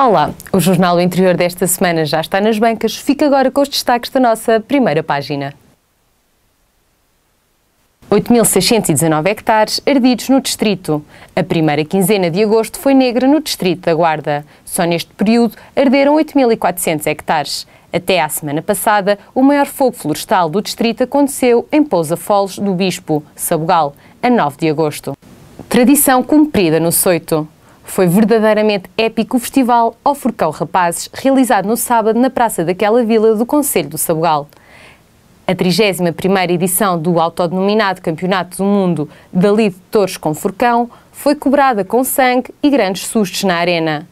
Olá, o Jornal do Interior desta semana já está nas bancas. Fica agora com os destaques da nossa primeira página. 8.619 hectares ardidos no distrito. A primeira quinzena de agosto foi negra no distrito da Guarda. Só neste período arderam 8.400 hectares. Até à semana passada, o maior fogo florestal do distrito aconteceu em Pousa Foles do Bispo, Sabugal, a 9 de agosto. Tradição cumprida no Soito. Foi verdadeiramente épico o festival Ao Furcão Rapazes, realizado no sábado na praça daquela vila do Conselho do Sabugal. A 31ª edição do autodenominado Campeonato do Mundo da Lide de Touros com Furcão foi cobrada com sangue e grandes sustos na arena.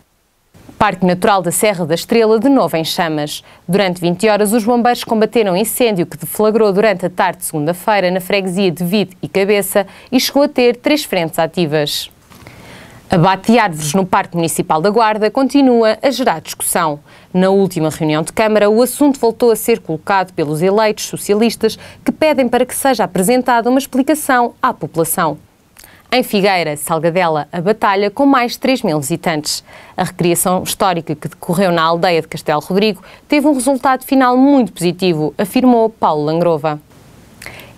Parque Natural da Serra da Estrela de novo em chamas. Durante 20 horas, os bombeiros combateram um incêndio que deflagrou durante a tarde de segunda-feira na freguesia de Vide e Cabeça e chegou a ter três frentes ativas. A de árvores no Parque Municipal da Guarda continua a gerar discussão. Na última reunião de Câmara, o assunto voltou a ser colocado pelos eleitos socialistas que pedem para que seja apresentada uma explicação à população. Em Figueira, Salgadela, a batalha com mais de 3 mil visitantes. A recriação histórica que decorreu na aldeia de Castelo Rodrigo teve um resultado final muito positivo, afirmou Paulo Langrova.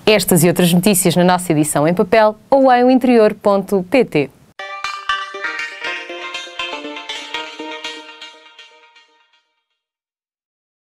Estas e outras notícias na nossa edição em papel ou em interior.pt